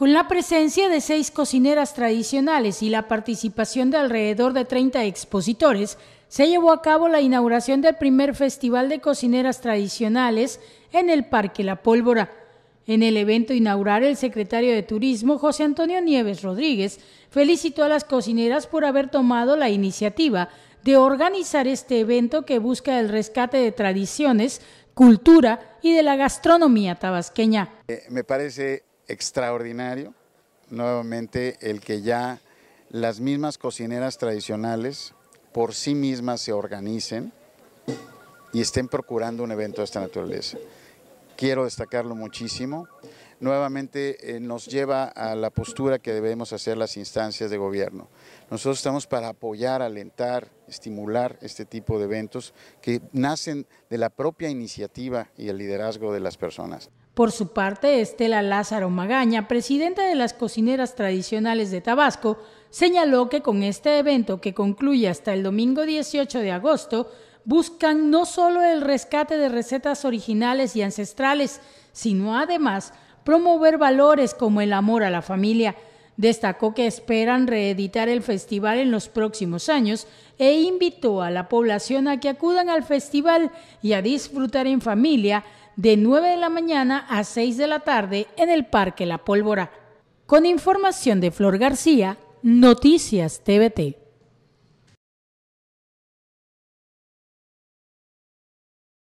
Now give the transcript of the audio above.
Con la presencia de seis cocineras tradicionales y la participación de alrededor de 30 expositores, se llevó a cabo la inauguración del primer Festival de Cocineras Tradicionales en el Parque La Pólvora. En el evento inaugural, el secretario de Turismo, José Antonio Nieves Rodríguez, felicitó a las cocineras por haber tomado la iniciativa de organizar este evento que busca el rescate de tradiciones, cultura y de la gastronomía tabasqueña. Eh, me parece extraordinario, nuevamente el que ya las mismas cocineras tradicionales por sí mismas se organicen y estén procurando un evento de esta naturaleza. Quiero destacarlo muchísimo nuevamente eh, nos lleva a la postura que debemos hacer las instancias de gobierno. Nosotros estamos para apoyar, alentar, estimular este tipo de eventos que nacen de la propia iniciativa y el liderazgo de las personas. Por su parte, Estela Lázaro Magaña, presidenta de las cocineras tradicionales de Tabasco, señaló que con este evento que concluye hasta el domingo 18 de agosto, buscan no solo el rescate de recetas originales y ancestrales, sino además promover valores como el amor a la familia. Destacó que esperan reeditar el festival en los próximos años e invitó a la población a que acudan al festival y a disfrutar en familia de 9 de la mañana a 6 de la tarde en el Parque La Pólvora. Con información de Flor García, Noticias TVT.